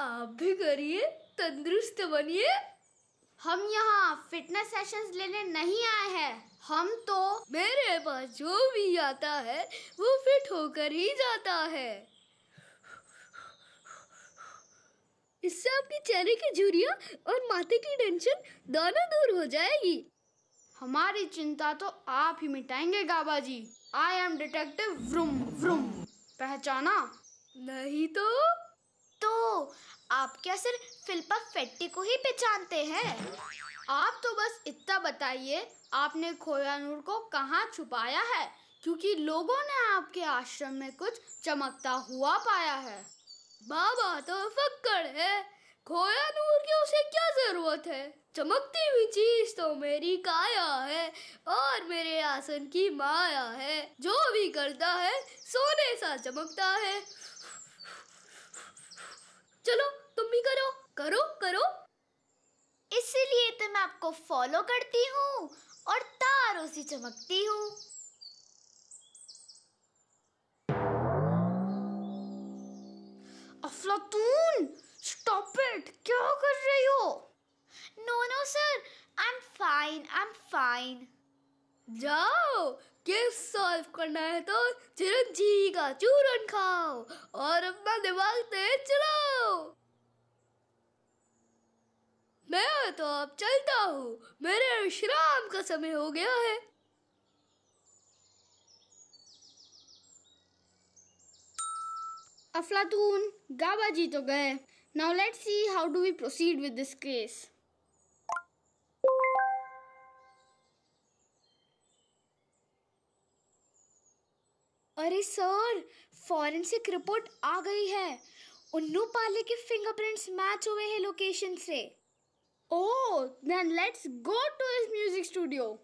आप भी करिए तंदुरुस्त बनिए हम यहाँ फिटनेस सेशंस लेने नहीं आए हैं हम तो मेरे पास जो भी आता है वो फिट होकर ही जाता है इससे आपके चेहरे की झुरिया और माथे की टेंशन दोनों दूर हो जाएगी हमारी चिंता तो आप ही मिटाएंगे Gaba ji I am detective vroom vroom पहचाना नहीं तो आप क्या सिर्फ फिल्पा फेट्टी को ही पहचानते हैं आप तो बस इतना बताइए आपने खोया नूर को कहाँ छुपाया है क्योंकि लोगों ने आपके आश्रम में कुछ चमकता हुआ पाया है बाबा तो फक्कड़ है खोया नूर की उसे क्या जरूरत है चमकती हुई चीज तो मेरी काया है और मेरे आसन की माया है जो भी करता है सोने सा चमकता है तो मैं आपको फॉलो करती हूँ और तारों से चमकती हूँ अफलातून स्टॉप इट क्या कर रही हो no no sir I am fine I am fine जाओ केस सॉल्व करना है तो चिरंजीवी का चूरन खाओ और अपना दिमाग तेज चलाओ मैं तो अब चलता हूँ मेरे विश्राम का समय हो गया है अफलातून गाबा जी तो गए now let see how do we proceed with this case अरे सर फॉरेंसिक रिपोर्ट आ गई है उन्नू पाले के फिंगरप्रिंट्स मैच हुए हैं लोकेशन से Oh, then let's go to his music studio.